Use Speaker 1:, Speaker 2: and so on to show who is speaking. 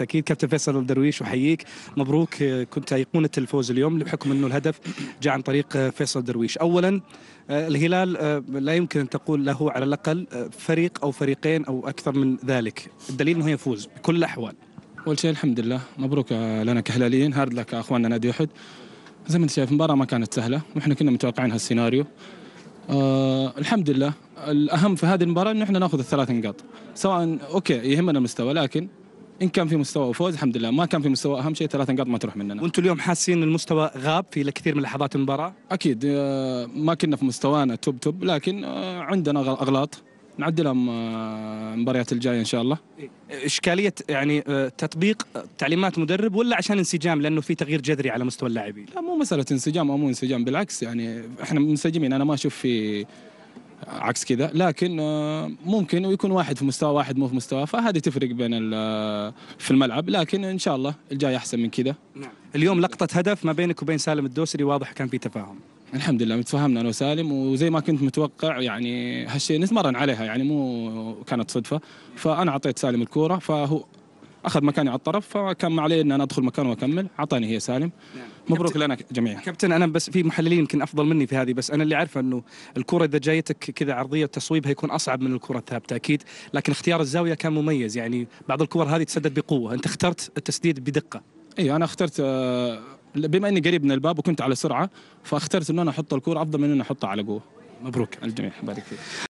Speaker 1: اكيد كابتن فيصل الدرويش احييك مبروك آه، كنت ايقونه الفوز اليوم بحكم انه الهدف جاء عن طريق آه، فيصل درويش اولا آه، الهلال لا يمكن ان تقول له على الاقل فريق او فريقين او اكثر من ذلك الدليل انه يفوز بكل الاحوال
Speaker 2: اول شيء الحمد لله مبروك لنا كهلاليين هارد لك اخواننا نادي احد زي ما انت شايف المباراه ما كانت سهله واحنا كنا متوقعين هالسيناريو آه الحمد لله الاهم في هذه المباراه انه احنا ناخذ الثلاث نقاط سواء اوكي يهمنا المستوى لكن ان كان في مستوى وفوز الحمد لله ما كان في مستوى اهم شيء ثلاث نقاط ما تروح مننا
Speaker 1: وانتم اليوم حاسين المستوى غاب في كثير من لحظات المباراه
Speaker 2: اكيد آه، ما كنا في مستوانا توب توب لكن آه، عندنا اغلاط
Speaker 1: نعدلها آه، المباريات الجايه ان شاء الله إيه، اشكاليه يعني تطبيق تعليمات مدرب ولا عشان انسجام لانه في تغيير جذري على مستوى اللاعبين لا مو مساله انسجام
Speaker 2: او مو انسجام بالعكس يعني احنا منسجمين انا ما اشوف في عكس كذا لكن آه، ممكن ويكون واحد في مستوى واحد مو في مستوى فهذه تفرق بين آه، في الملعب لكن ان شاء الله الجاي احسن من كذا نعم. اليوم لقطه هدف ما بينك وبين سالم الدوسري واضح كان في تفاهم الحمد لله متفاهمنا انا وسالم وزي ما كنت متوقع يعني هالشيء نتمرن عليها يعني مو كانت صدفه فانا اعطيت سالم الكوره فهو اخذ مكاني على
Speaker 1: الطرف فكان ما علي ان انا ادخل مكانه واكمل اعطاني هي سالم نعم. مبروك لنا جميعا كابتن انا بس في محللين يمكن افضل مني في هذه بس انا اللي عارفه انه الكره اذا جايتك كذا عرضيه تصويبها يكون اصعب من الكره الثابته اكيد لكن اختيار الزاويه كان مميز يعني بعض الكور هذه تسدد بقوه انت اخترت التسديد بدقه اي انا اخترت
Speaker 2: آه، بما اني قريب من الباب وكنت على سرعه
Speaker 3: فاخترت انه انا احط الكره افضل من اني احطها على قوه مبروك الجميع بارك فيك